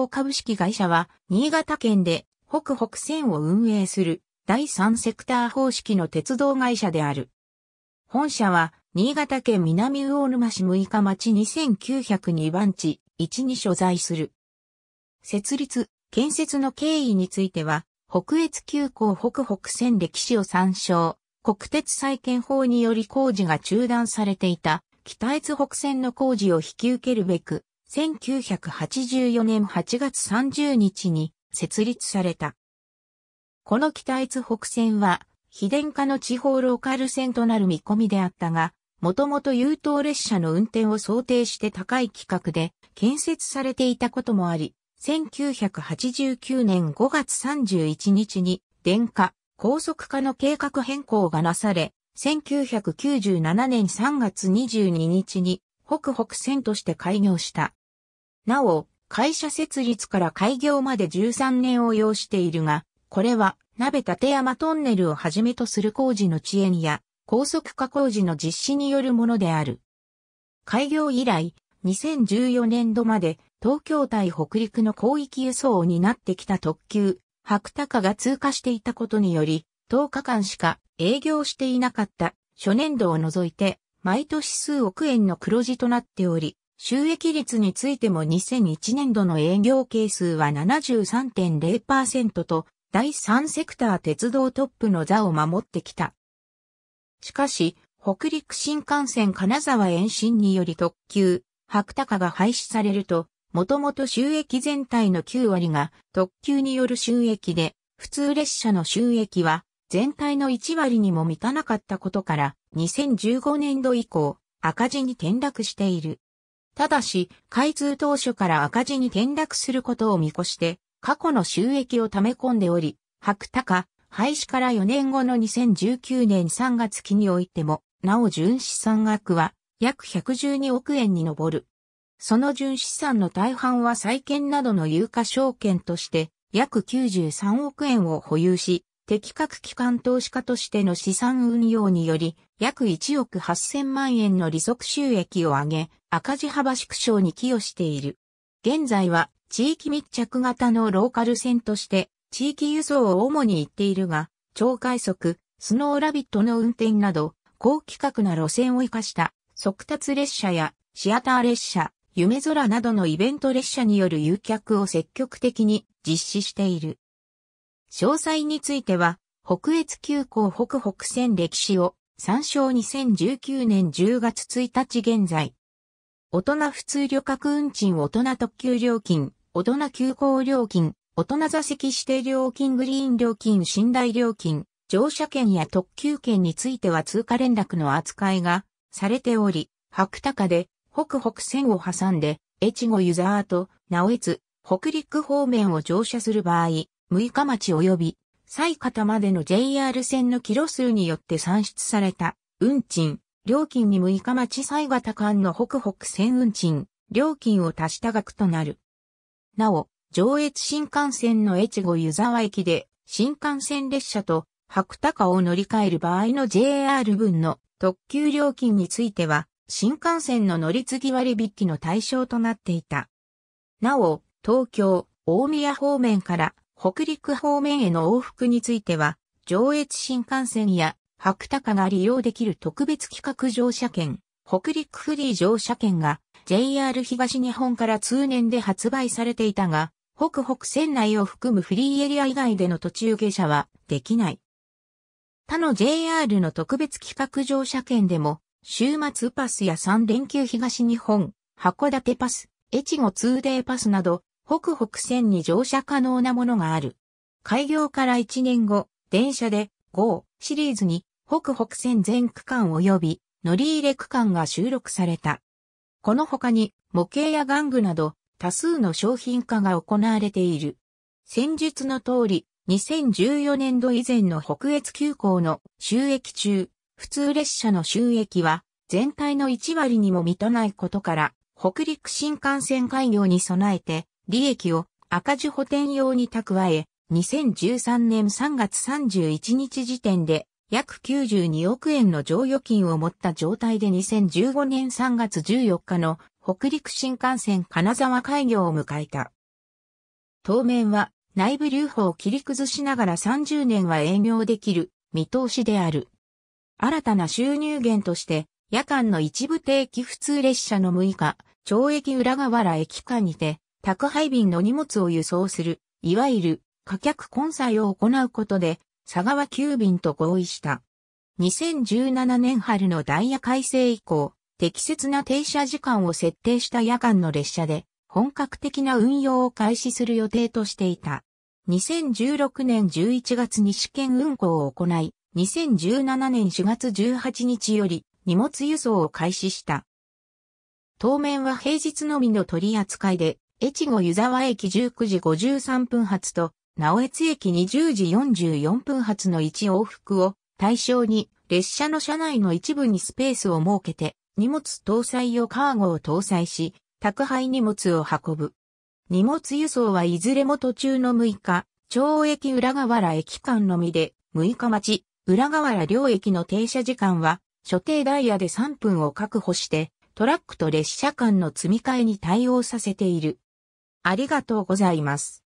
興株式会社は、新潟県で北北線を運営する第三セクター方式の鉄道会社である。本社は、新潟県南魚沼市6日町2902番地1に所在する。設立、建設の経緯については、北越急行北北線歴史を参照、国鉄再建法により工事が中断されていた、北越北線の工事を引き受けるべく、1984年8月30日に設立された。この北越北線は、非電化の地方ローカル線となる見込みであったが、もともと優等列車の運転を想定して高い規格で建設されていたこともあり、1989年5月31日に電化、高速化の計画変更がなされ、1997年3月22日に北北線として開業した。なお、会社設立から開業まで13年を要しているが、これは、鍋立山トンネルをはじめとする工事の遅延や、高速化工事の実施によるものである。開業以来、2014年度まで、東京対北陸の広域輸送を担ってきた特急、白鷹が通過していたことにより、10日間しか営業していなかった初年度を除いて、毎年数億円の黒字となっており、収益率についても2001年度の営業係数は73.0%と、第3セクター鉄道トップの座を守ってきた。しかし、北陸新幹線金沢延伸により特急、白鷹が廃止されると、もともと収益全体の9割が特急による収益で、普通列車の収益は全体の1割にも満たなかったことから、2015年度以降、赤字に転落している。ただし、開通当初から赤字に転落することを見越して、過去の収益を溜め込んでおり、白高、廃止から4年後の2019年3月期においても、なお純資産額は約112億円に上る。その純資産の大半は債券などの有価証券として、約93億円を保有し、適格機関投資家としての資産運用により、約1億8000万円の利息収益を上げ、赤字幅縮小に寄与している。現在は地域密着型のローカル線として、地域輸送を主に行っているが、超快速、スノーラビットの運転など、高規格な路線を活かした速達列車やシアター列車、夢空などのイベント列車による誘客を積極的に実施している。詳細については、北越急行北北線歴史を参照2019年10月1日現在。大人普通旅客運賃大人特急料金、大人急行料金、大人座席指定料金グリーン料金寝台料金、乗車券や特急券については通過連絡の扱いがされており、白高で北北線を挟んで、越後湯沢と直越、北陸方面を乗車する場合、六日町及び埼方までの JR 線のキロ数によって算出された運賃、料金に六日町埼方間の北北線運賃、料金を足した額となる。なお、上越新幹線の越後湯沢駅で新幹線列車と白鷹を乗り換える場合の JR 分の特急料金については新幹線の乗り継ぎ割引の対象となっていた。なお、東京、大宮方面から北陸方面への往復については、上越新幹線や白鷹が利用できる特別企画乗車券、北陸フリー乗車券が JR 東日本から通年で発売されていたが、北北線内を含むフリーエリア以外での途中下車はできない。他の JR の特別企画乗車券でも、週末パスや3連休東日本、函館パス、越後2デーパスなど、北北線に乗車可能なものがある。開業から1年後、電車で GO シリーズに北北線全区間及び乗り入れ区間が収録された。この他に模型や玩具など多数の商品化が行われている。先術の通り、2014年度以前の北越急行の収益中、普通列車の収益は全体の1割にも満たないことから、北陸新幹線開業に備えて、利益を赤字補填用に蓄え、2013年3月31日時点で約92億円の剰余金を持った状態で2015年3月14日の北陸新幹線金沢開業を迎えた。当面は内部留保を切り崩しながら30年は営業できる見通しである。新たな収入源として夜間の一部定期普通列車の6日、懲駅裏河原駅間にて宅配便の荷物を輸送する、いわゆる、価客混載を行うことで、佐川急便と合意した。2017年春のダイヤ改正以降、適切な停車時間を設定した夜間の列車で、本格的な運用を開始する予定としていた。2016年11月に試験運行を行い、2017年4月18日より荷物輸送を開始した。当面は平日のみの取り扱いで、越後湯沢駅19時53分発と、直越駅20時44分発の1往復を対象に、列車の車内の一部にスペースを設けて、荷物搭載用カーゴを搭載し、宅配荷物を運ぶ。荷物輸送はいずれも途中の6日、町駅浦河原駅間のみで、6日町、浦河原両駅の停車時間は、所定ダイヤで3分を確保して、トラックと列車間の積み替えに対応させている。ありがとうございます。